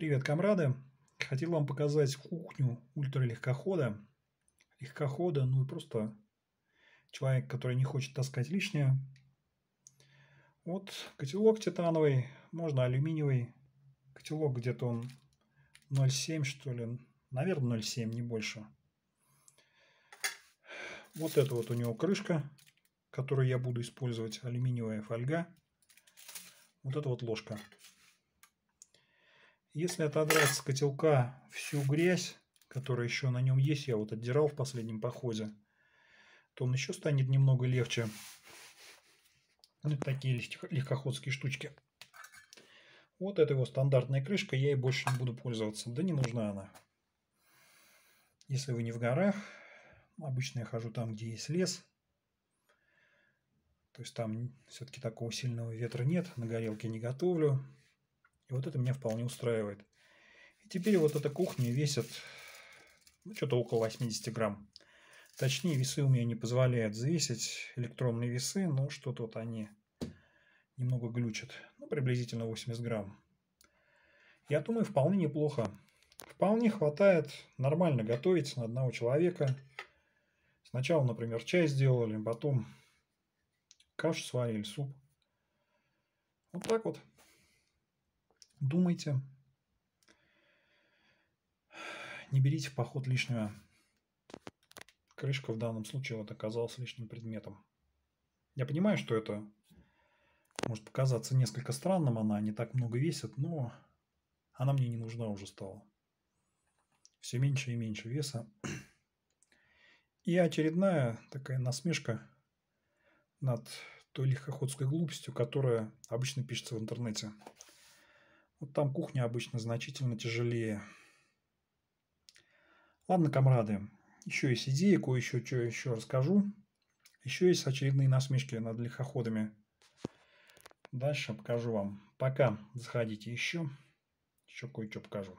Привет, комрады! Хотел вам показать кухню ультралегкохода. Легкохода, ну и просто человек, который не хочет таскать лишнее. Вот котелок титановый, можно алюминиевый. Котелок где-то он 0,7 что ли, наверное 0,7, не больше. Вот это вот у него крышка, которую я буду использовать, алюминиевая фольга. Вот это вот ложка. Если отодрать с котелка всю грязь, которая еще на нем есть, я вот отдирал в последнем походе, то он еще станет немного легче. Вот это такие легкоходские штучки. Вот это его стандартная крышка, я ей больше не буду пользоваться. Да не нужна она. Если вы не в горах, обычно я хожу там, где есть лес. То есть там все-таки такого сильного ветра нет, на горелке не готовлю. И вот это меня вполне устраивает. И теперь вот эта кухня весит ну, что-то около 80 грамм. Точнее, весы у меня не позволяют взвесить электронные весы, но что-то вот они немного глючат. Ну, приблизительно 80 грамм. Я думаю, вполне неплохо. Вполне хватает нормально готовить на одного человека. Сначала, например, чай сделали, потом кашу сварили, суп. Вот так вот думайте, не берите в поход лишнего. Крышка в данном случае вот оказалась лишним предметом. Я понимаю, что это может показаться несколько странным, она не так много весит, но она мне не нужна уже стала. Все меньше и меньше веса. И очередная такая насмешка над той лихоходской глупостью, которая обычно пишется в интернете. Вот там кухня обычно значительно тяжелее. Ладно, комрады, еще есть идеи, кое-что что еще расскажу. Еще есть очередные насмешки над лихоходами. Дальше покажу вам. Пока заходите еще. Еще кое-что покажу.